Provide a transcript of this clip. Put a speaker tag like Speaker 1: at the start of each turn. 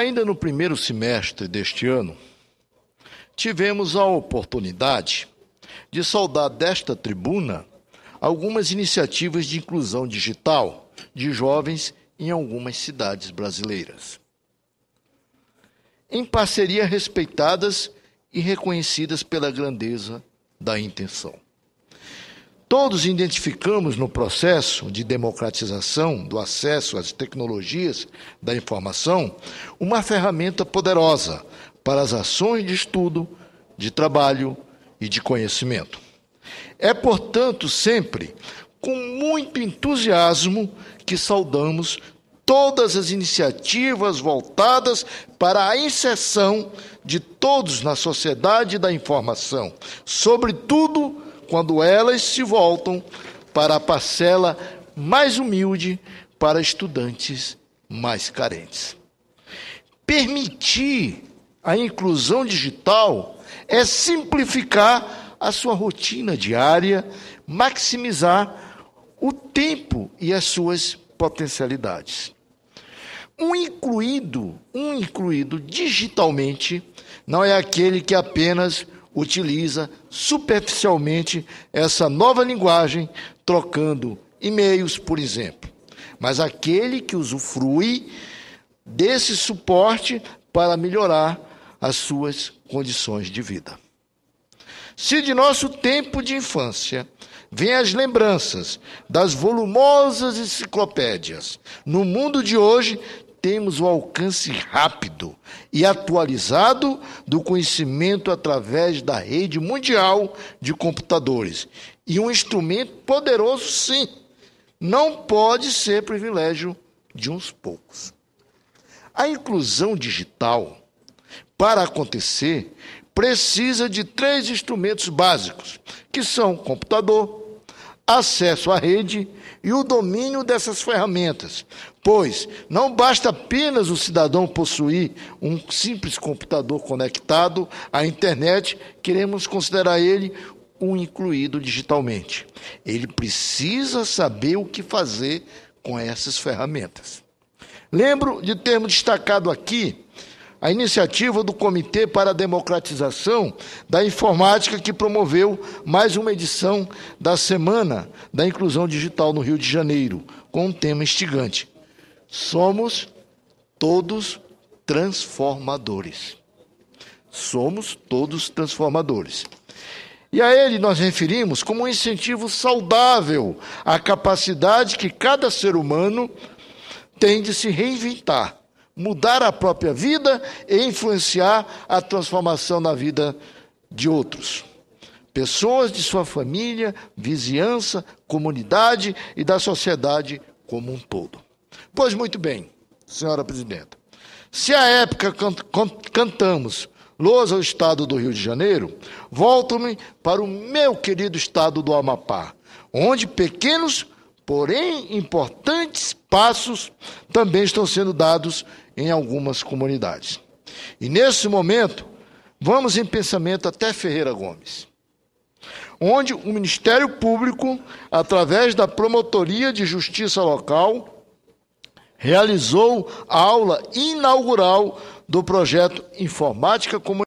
Speaker 1: Ainda no primeiro semestre deste ano, tivemos a oportunidade de saudar desta tribuna algumas iniciativas de inclusão digital de jovens em algumas cidades brasileiras. Em parceria respeitadas e reconhecidas pela grandeza da intenção. Todos identificamos no processo de democratização do acesso às tecnologias da informação uma ferramenta poderosa para as ações de estudo, de trabalho e de conhecimento. É, portanto, sempre com muito entusiasmo que saudamos todas as iniciativas voltadas para a inserção de todos na sociedade da informação, sobretudo quando elas se voltam para a parcela mais humilde, para estudantes mais carentes. Permitir a inclusão digital é simplificar a sua rotina diária, maximizar o tempo e as suas potencialidades. Um incluído, um incluído digitalmente, não é aquele que apenas utiliza superficialmente essa nova linguagem, trocando e-mails, por exemplo. Mas aquele que usufrui desse suporte para melhorar as suas condições de vida. Se de nosso tempo de infância vêm as lembranças das volumosas enciclopédias, no mundo de hoje temos o alcance rápido e atualizado do conhecimento através da rede mundial de computadores. E um instrumento poderoso, sim, não pode ser privilégio de uns poucos. A inclusão digital, para acontecer, precisa de três instrumentos básicos, que são computador, acesso à rede e o domínio dessas ferramentas, pois não basta apenas o cidadão possuir um simples computador conectado à internet, queremos considerar ele um incluído digitalmente. Ele precisa saber o que fazer com essas ferramentas. Lembro de termos destacado aqui a iniciativa do Comitê para a Democratização da Informática, que promoveu mais uma edição da Semana da Inclusão Digital no Rio de Janeiro, com um tema instigante: Somos todos transformadores. Somos todos transformadores. E a ele nós referimos como um incentivo saudável à capacidade que cada ser humano tem de se reinventar mudar a própria vida e influenciar a transformação na vida de outros. Pessoas de sua família, vizinhança, comunidade e da sociedade como um todo. Pois muito bem, senhora presidenta. Se à época can can cantamos Lousa ao estado do Rio de Janeiro, volto-me para o meu querido estado do Amapá, onde pequenos, porém importantes passos também estão sendo dados em algumas comunidades. E nesse momento, vamos em pensamento até Ferreira Gomes, onde o Ministério Público, através da Promotoria de Justiça Local, realizou a aula inaugural do projeto Informática Comunitária.